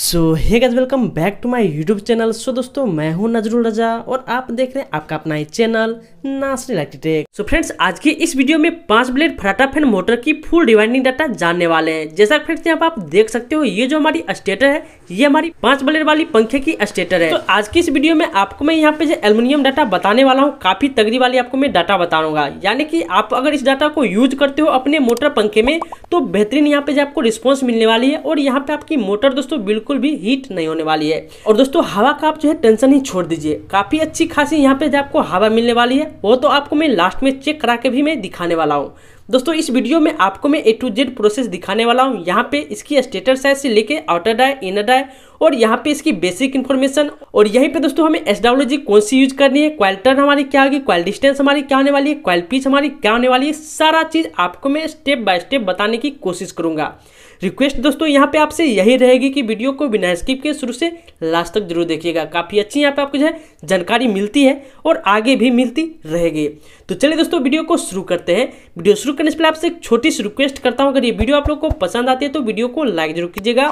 so hey guys welcome back to my YouTube channel so दोस्तों मैं हूं नजरुल रजा और आप देख रहे हैं आपका अपना ही चैनल नासरी लाइट सो फ्रेंड्स आज की इस वीडियो में पांच ब्लेड फैन मोटर की फुल डिवाइडिंग डाटा जानने वाले हैं जैसा फ्रेंड्स यहाँ आप देख सकते हो ये जो हमारी स्टेटर है ये हमारी पांच ब्लेड वाली पंखे की स्टेटर है तो आज की इस वीडियो में आपको मैं यहाँ पे जो एल्यूमिनियम डाटा बताने वाला हूँ काफी तगड़ी वाली आपको मैं डाटा बताऊंगा यानी कि आप अगर इस डाटा को यूज करते हो अपने मोटर पंखे में तो बेहतरीन यहाँ पे आपको रिस्पॉन्स मिलने वाली है और यहाँ पे आपकी मोटर दोस्तों बिल्कुल बिल्कुल भी हीट नहीं होने वाली है और दोस्तों हवा का आप जो है टेंशन ही छोड़ दीजिए काफ़ी अच्छी खासी यहाँ पे आपको हवा मिलने वाली है वो तो आपको मैं लास्ट में चेक करा के भी मैं दिखाने वाला हूँ दोस्तों इस वीडियो में आपको मैं ए टू जेड प्रोसेस दिखाने वाला हूँ यहाँ पे इसकी स्टेटस साइज से लेके आउटर डाय इनर डाय और यहाँ पे इसकी बेसिक इन्फॉर्मेशन और यहीं पे दोस्तों हमें एस कौन सी यूज करनी है क्वाल टर्न हमारी क्या होगी क्वाल डिस्टेंस हमारी क्या होने वाली है क्वाल पीच हमारी क्या होने वाली है सारा चीज़ आपको मैं स्टेप बाय स्टेप बताने की कोशिश करूंगा रिक्वेस्ट दोस्तों यहाँ पे आपसे यही रहेगी कि वीडियो को बिना स्किप के शुरू से लास्ट तक जरूर देखिएगा काफ़ी अच्छी यहाँ पे आपको जो है जानकारी मिलती है और आगे भी मिलती रहेगी तो चलिए दोस्तों वीडियो को शुरू करते हैं वीडियो शुरू शुरू करने से पहले आपसे एक छोटी सी रिक्वेस्ट करता हूँ अगर ये वीडियो आप लोग को पसंद आती है तो वीडियो को लाइक जरूर कीजिएगा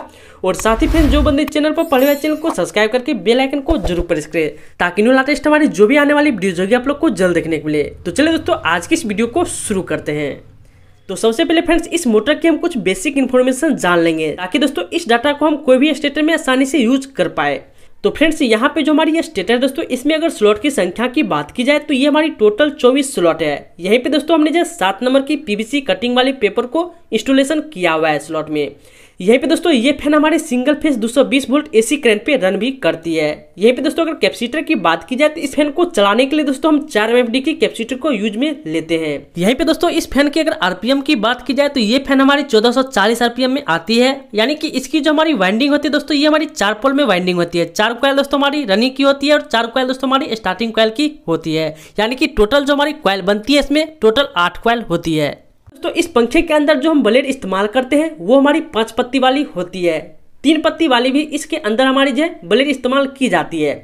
और साथ ही फ्रेंड जो बंदे चैनल पर पढ़े हुए चैनल को सब्सक्राइब करके बेलाइकन को जरूर प्रेस करें ताकि न्यू लाटेस्ट हमारी जो भी आने वाली वीडियोज होगी आप लोग को जल्द देखने को मिले तो चलिए दोस्तों आज की इस वीडियो को शुरू करते हैं तो सबसे पहले फ्रेंड्स इस मोटर की हम कुछ बेसिक इन्फॉर्मेशन जान लेंगे ताकि दोस्तों इस डाटा को हम कोई भी स्टेटर में आसानी से यूज कर पाए तो फ्रेंड्स यहाँ पे जो हमारी ये स्टेटस है दोस्तों इसमें अगर स्लॉट की संख्या की बात की जाए तो ये हमारी टोटल 24 स्लॉट है यहीं पे दोस्तों हमने जो सात नंबर की पीवीसी कटिंग वाले पेपर को इंस्टॉलेशन किया हुआ है स्लॉट में यहीं पे दोस्तों ये फैन हमारे single phase 220 volt AC current पे रन भी करती है यहीं पे दोस्तों अगर कैपेसिटर की बात की जाए तो इस फैन को चलाने के लिए दोस्तों हम चार एम की कैपेसिटर को यूज में लेते हैं यहीं पे दोस्तों इस फैन की अगर आरपीएम की बात की जाए तो ये फैन हमारी 1440 आरपीएम में आती है यानी कि इसकी जो हमारी वाइंडिंग होती है दोस्तों ये हमारी चार पोल में वाइंडिंग होती है चार क्वाइल दोस्तों हमारी रनिंग की होती है और चार क्वाइल दोस्तों हमारी स्टार्टिंग क्वाइल की होती है यानी कि टोटल जो हमारी क्वाइल बनती है इसमें टोटल आठ क्वाइल होती है दोस्तों इस पंखे के अंदर जो हम ब्लेड इस्तेमाल करते हैं वो हमारी पाँच पत्ती वाली होती है तीन पत्ती वाली भी इसके अंदर हमारी जो ब्लेड इस्तेमाल की जाती है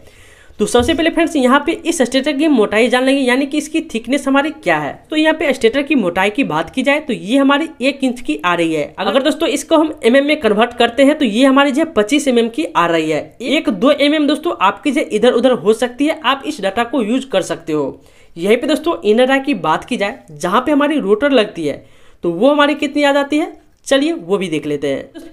तो सबसे पहले फ्रेंड्स यहाँ पे इस स्टेटर की मोटाई जान लेंगे यानी कि इसकी थिकनेस हमारी क्या है तो यहाँ पे स्टेटर की मोटाई की बात की जाए तो ये हमारी एक इंच की आ रही है अगर दोस्तों इसको हम एम mm में कन्वर्ट करते हैं तो ये हमारी जो है पच्चीस एम mm की आ रही है एक दो एम mm दोस्तों आपकी जो इधर उधर हो सकती है आप इस डाटा को यूज कर सकते हो यहीं पे दोस्तों इनर की बात की जाए जहाँ पे हमारी रोटर लगती है तो वो हमारी कितनी आ जाती है चलिए वो भी देख लेते हैं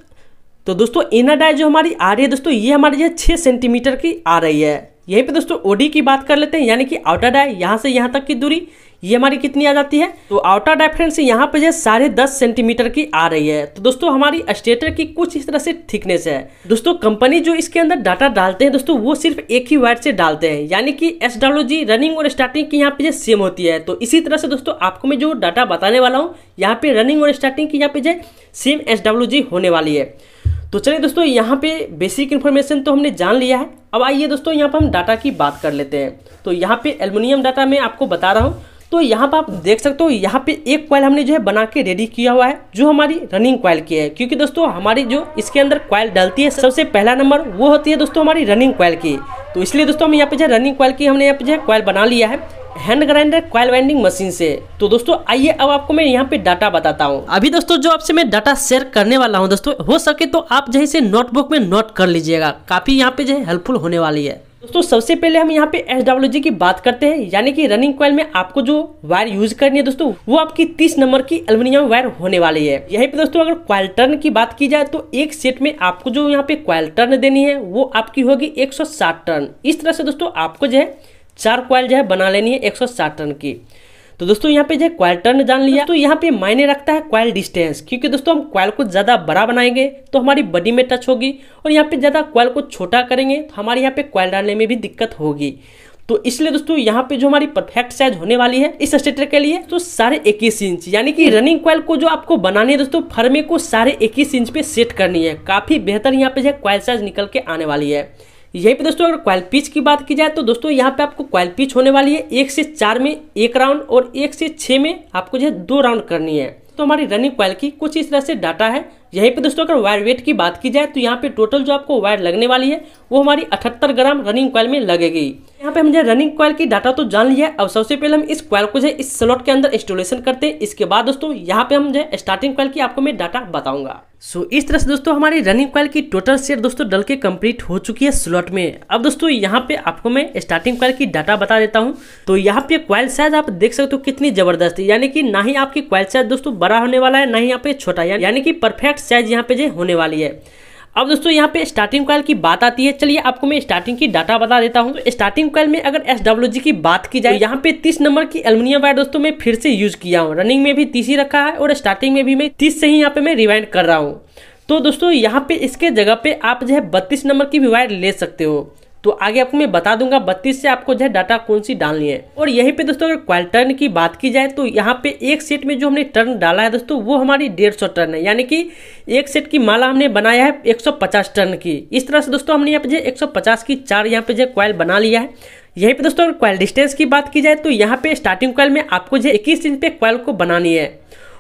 तो दोस्तों इनर डाई जो हमारी आ रही है दोस्तों ये हमारी जो छः सेंटीमीटर की आ रही है यहीं पे दोस्तों ओडी की बात कर लेते हैं यानी कि आउटर डाय यहाँ से यहाँ तक की दूरी ये हमारी कितनी आ जाती है तो आउटर डायफ्रेंस यहाँ पे साढ़े दस सेंटीमीटर की आ रही है तो दोस्तों हमारी स्टेटर की कुछ इस तरह से थिकनेस है दोस्तों कंपनी जो इसके अंदर डाटा डालते हैं दोस्तों वो सिर्फ एक ही वायर से डालते हैं यानी कि एस रनिंग और स्टार्टिंग की यहाँ पे सेम होती है तो इसी तरह से दोस्तों आपको मैं जो डाटा बताने वाला हूँ यहाँ पे रनिंग और स्टार्टिंग की यहाँ पे सेम एस होने वाली है तो चलिए दोस्तों यहाँ पे बेसिक इन्फॉर्मेशन तो हमने जान लिया है अब आइए दोस्तों यहाँ पर हम डाटा की बात कर लेते हैं तो यहाँ पे एल्युमिनियम डाटा मैं आपको बता रहा हूँ तो यहाँ पर आप देख सकते हो यहाँ पे एक क्वाइल हमने जो है बना के रेडी किया हुआ है जो हमारी रनिंग क्वाइल की है क्योंकि दोस्तों हमारी जो इसके अंदर क्वाइल डलती है सबसे पहला नंबर वो होती है दोस्तों हमारी रनिंग क्वाइल की तो इसलिए दोस्तों हम यहाँ पे जो रनिंग क्वाइल की हमने यहाँ पे जो है क्वाइल बना लिया है hand grinder coil winding machine से तो दोस्तों आइए अब आपको मैं यहाँ पे डाटा बताता हूँ अभी दोस्तों जो आपसे मैं डाटा शेयर करने वाला हूँ दोस्तों हो सके तो आप जो नोटबुक में नोट कर लीजिएगा काफी यहाँ पे जो है हेल्पफुल होने वाली है दोस्तों सबसे पहले हम यहाँ पे एस जी की बात करते हैं यानी कि रनिंग क्वाल में आपको जो वायर यूज करनी है दोस्तों वो आपकी 30 नंबर की एल्यूमिनियम वायर होने वाली है यही पे दोस्तों अगर क्वाइल टर्न की बात की जाए तो एक सेट में आपको जो यहाँ पे क्वाइल टर्न देनी है वो आपकी होगी 160 टर्न इस तरह से दोस्तों आपको जो है चार क्वाइल जो है बना लेनी है एक टन की तो दोस्तों यहाँ पे जो क्वाइल टर्न जान लिया तो यहाँ पे मायने रखता है क्वाइल डिस्टेंस क्योंकि दोस्तों हम क्वाइल को ज़्यादा बड़ा बनाएंगे तो हमारी बॉडी में टच होगी और यहाँ पे ज़्यादा क्वाइल को छोटा करेंगे तो हमारे यहाँ पे क्वाइल डालने में भी दिक्कत होगी तो इसलिए दोस्तों यहाँ पे जो हमारी परफेक्ट साइज होने वाली है इस स्टेटर के लिए तो साढ़े इक्कीस इंच यानी कि रनिंग क्वाइल को जो आपको बनानी है दोस्तों फर्मे को साढ़े इक्कीस इंच पे सेट करनी है काफ़ी बेहतर यहाँ पे जो क्वाइल साइज निकल के आने वाली है यहीं पे दोस्तों अगर क्वाल पिच की बात की जाए तो दोस्तों यहाँ पे आपको क्वाल पिच होने वाली है एक से चार में एक राउंड और एक से छः में आपको जो है दो राउंड करनी है तो हमारी रनिंग क्वाल की कुछ इस तरह से डाटा है यहीं पे दोस्तों अगर वायर वेट की बात की जाए तो यहाँ पे टोटल जो आपको वायर लगने वाली है वो हमारी अठहत्तर ग्राम रनिंग क्वाल में लगेगी यहाँ पे हमने रनिंग क्वाल की डाटा तो जान लिया है अब सबसे पहले हम इस क्वाल को जो है इस स्लॉट के अंदर इंस्टॉलेशन करते हैं इसके बाद दोस्तों यहाँ पे हम जो है स्टार्टिंग क्वाल की आपको मैं डाटा बताऊंगा सो so, इस तरह से दोस्तों हमारी रनिंग क्वाल की टोटल सेट दोस्तों डल के कम्प्लीट हो चुकी है स्लॉट में अब दोस्तों यहाँ पे आपको मैं स्टार्टिंग क्वाल की डाटा बता देता हूँ तो यहाँ पे कॉल साइज आप देख सकते हो कितनी जबरदस्त है यानी कि ना ही आपकी कॉल साइज दोस्तों बड़ा होने वाला है ना ही यहाँ पे छोटा यानी कि परफेक्ट साइज यहाँ पे जो होने वाली है अब दोस्तों यहाँ पे स्टार्टिंग कॉल की बात आती है चलिए आपको मैं स्टार्टिंग की डाटा बता देता हूँ तो स्टार्टिंग कॉल में अगर एस की बात की जाए तो यहाँ पे तीस नंबर की एल्यूमिनियम वायर दोस्तों मैं फिर से यूज किया हूँ रनिंग में भी तीस ही रखा है और स्टार्टिंग में भी मैं तीस से ही यहाँ पे मैं रिवाइंड कर रहा हूँ तो दोस्तों यहाँ पे इसके जगह पे आप जो है बत्तीस नंबर की भी वायर ले सकते हो तो आगे आपको मैं बता दूंगा बत्तीस से आपको जो है डाटा कौन सी डालनी है और यहीं पे दोस्तों अगर क्वाल टर्न की बात की जाए तो यहाँ पे एक सेट में जो हमने टर्न डाला है दोस्तों वो हमारी डेढ़ सौ टर्न है यानी कि एक सेट की माला हमने बनाया है एक सौ पचास टर्न की इस तरह से दोस्तों हमने यहाँ पे जो एक सौ पचास की चार यहाँ पे जो क्वाइल बना लिया है यहीं पे दोस्तों अगर क्वाइल डिस्टेंस की बात की जाए तो यहाँ पे स्टार्टिंग क्वाइल में आपको जो है इक्कीस इंच पे क्वाइल को बनानी है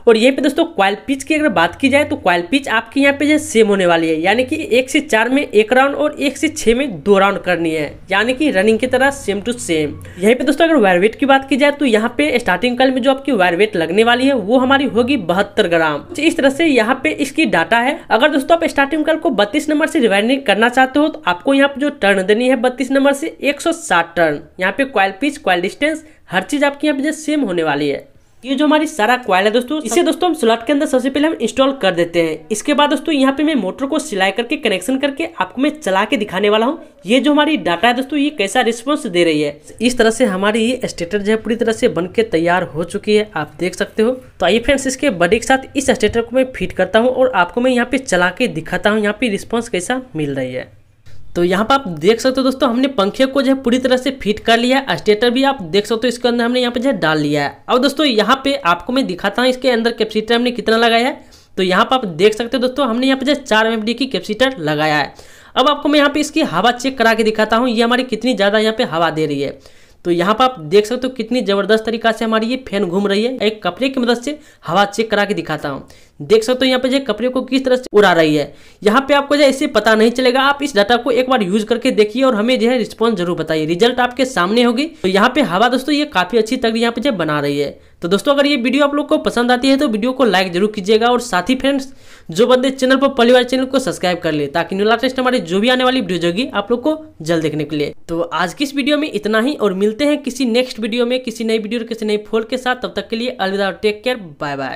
और यहीं पे दोस्तों क्वाइल पिच की अगर बात की जाए तो क्वाइल पिच आपके यहाँ पे जो सेम होने वाली है यानी कि एक से चार में एक राउंड और एक से छः में दो राउंड करनी है यानी कि रनिंग की तरह सेम टू सेम यहीं पे दोस्तों अगर वायर वेट की बात की जाए तो यहाँ पे स्टार्टिंग कल में जो आपकी वायर वेट लगने वाली है वो हमारी होगी बहत्तर ग्राम तो इस तरह से यहाँ पे इसकी डाटा है अगर दोस्तों आप स्टार्टिंग कल को बत्तीस नंबर से रिवाइंडिंग करना चाहते हो तो आपको यहाँ पे जो टर्न देनी है बत्तीस नंबर से एक टर्न यहाँ पे क्वाइल पिच क्वाइल डिस्टेंस हर चीज आपकी यहाँ पे सेम होने वाली है ये जो हमारी सारा क्वाइल है दोस्तों इसे दोस्तों हम स्लॉट के अंदर सबसे पहले हम इंस्टॉल कर देते हैं इसके बाद दोस्तों यहाँ पे मैं मोटर को सिलाई करके कनेक्शन करके आपको मैं चला के दिखाने वाला हूँ ये जो हमारी डाटा है दोस्तों ये कैसा रिस्पॉन्स दे रही है इस तरह से हमारी ये स्टेटर जो है पूरी तरह से बन तैयार हो चुकी है आप देख सकते हो तो आइए फ्रेंड्स इसके बड़े के साथ इस स्टेटर को मैं फिट करता हूँ और आपको मैं यहाँ पे चला के दिखाता हूँ यहाँ पे रिस्पॉन्स कैसा मिल रही है तो यहाँ पर आप देख सकते हो दोस्तों हमने पंखे को जो है पूरी तरह से फिट कर लिया है स्टेटर भी आप देख सकते हो इसके अंदर हमने यहाँ पे जो है डाल लिया है अब दोस्तों यहाँ पे आपको मैं दिखाता हूँ इसके अंदर कैपेसिटर हमने कितना लगाया है तो यहाँ पर आप देख सकते हो दोस्तों हमने यहाँ पे जो चार एम की कैपेसिटर लगाया है अब आपको मैं यहाँ पे इसकी हवा चेक करा के दिखाता हूँ ये हमारी कितनी ज़्यादा यहाँ पे हवा दे रही है तो यहाँ पर आप देख सकते हो कितनी ज़बरदस्त तरीका से हमारी ये फैन घूम रही है एक कपड़े की मदद से हवा चेक करा के दिखाता हूँ देख सकते हो यहाँ पे जो कपड़े को किस तरह से उड़ा रही है यहाँ पे आपको जो इससे पता नहीं चलेगा आप इस डाटा को एक बार यूज करके देखिए और हमें जो है रिस्पॉन्स जरूर बताइए रिजल्ट आपके सामने होगी तो यहाँ पे हवा दोस्तों ये काफी अच्छी तक यहाँ पे बना रही है तो दोस्तों अगर ये वीडियो आप लोग को पसंद आती है तो वीडियो को लाइक जरूर कीजिएगा और साथ ही फ्रेंड्स जो बंदे चैनल पर पहली बार चैनल को सब्सक्राइब कर ले ताकि न्यू लाटेस्ट हमारी जो भी आने वाली वीडियो होगी आप लोग को जल्द देखने के लिए तो आज की इस वीडियो में इतना ही और मिलते हैं किसी नेक्स्ट वीडियो में किसी नई वीडियो किसी नई फोल्ड के साथ तब तक के लिए अलविदा टेक केयर बाय बाय